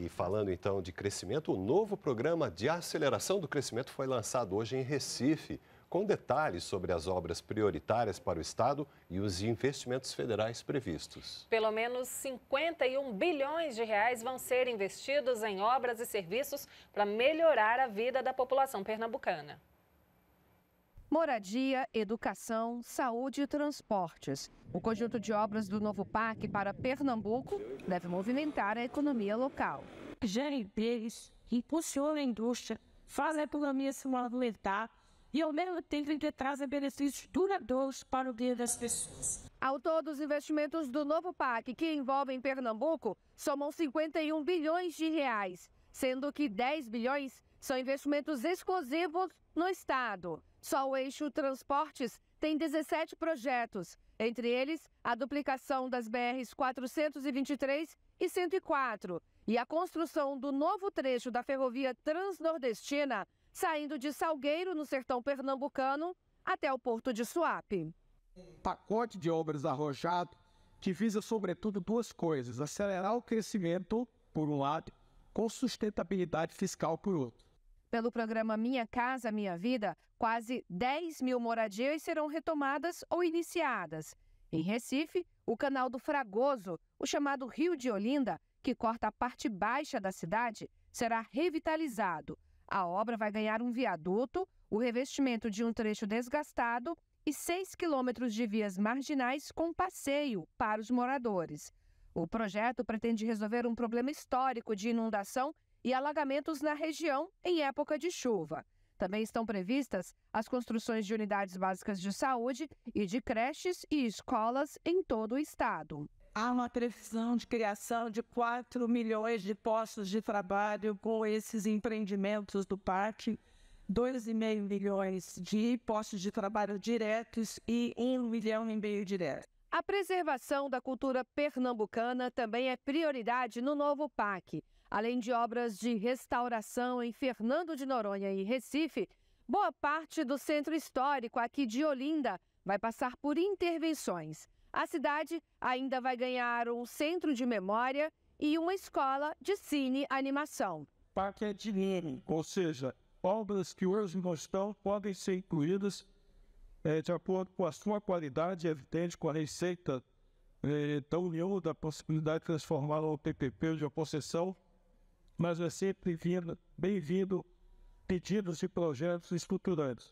E falando então de crescimento, o novo programa de aceleração do crescimento foi lançado hoje em Recife, com detalhes sobre as obras prioritárias para o Estado e os investimentos federais previstos. Pelo menos 51 bilhões de reais vão ser investidos em obras e serviços para melhorar a vida da população pernambucana moradia, educação, saúde e transportes. O conjunto de obras do novo pac para Pernambuco deve movimentar a economia local. Gera empregos, impulsiona a indústria, faz a economia se movimentar e, ao mesmo tempo, traz benefícios duradouros para o dia das pessoas. Ao todo, os investimentos do novo PAC, que envolvem Pernambuco, somam 51 bilhões de reais, sendo que 10 bilhões são investimentos exclusivos no Estado. Só o eixo Transportes tem 17 projetos, entre eles a duplicação das BRs 423 e 104 e a construção do novo trecho da ferrovia transnordestina saindo de Salgueiro, no sertão pernambucano, até o porto de Suape. Um pacote de obras arrojado que visa, sobretudo, duas coisas: acelerar o crescimento, por um lado, com sustentabilidade fiscal, por outro. Pelo programa Minha Casa Minha Vida, quase 10 mil moradias serão retomadas ou iniciadas. Em Recife, o canal do Fragoso, o chamado Rio de Olinda, que corta a parte baixa da cidade, será revitalizado. A obra vai ganhar um viaduto, o revestimento de um trecho desgastado e 6 quilômetros de vias marginais com passeio para os moradores. O projeto pretende resolver um problema histórico de inundação e alagamentos na região em época de chuva. Também estão previstas as construções de unidades básicas de saúde e de creches e escolas em todo o estado. Há uma previsão de criação de 4 milhões de postos de trabalho com esses empreendimentos do parque, 2,5 milhões de postos de trabalho diretos e 1 milhão e meio direto. A preservação da cultura pernambucana também é prioridade no novo PAC. Além de obras de restauração em Fernando de Noronha e Recife, boa parte do centro histórico aqui de Olinda vai passar por intervenções. A cidade ainda vai ganhar um centro de memória e uma escola de cine animação. PAC é dinheiro, ou seja, obras que hoje não estão podem ser incluídas é, de acordo com a sua qualidade, evidente, com a receita é, da União, da possibilidade de transformar o PPP de uma concessão, mas é sempre bem-vindo pedidos de projetos estruturantes.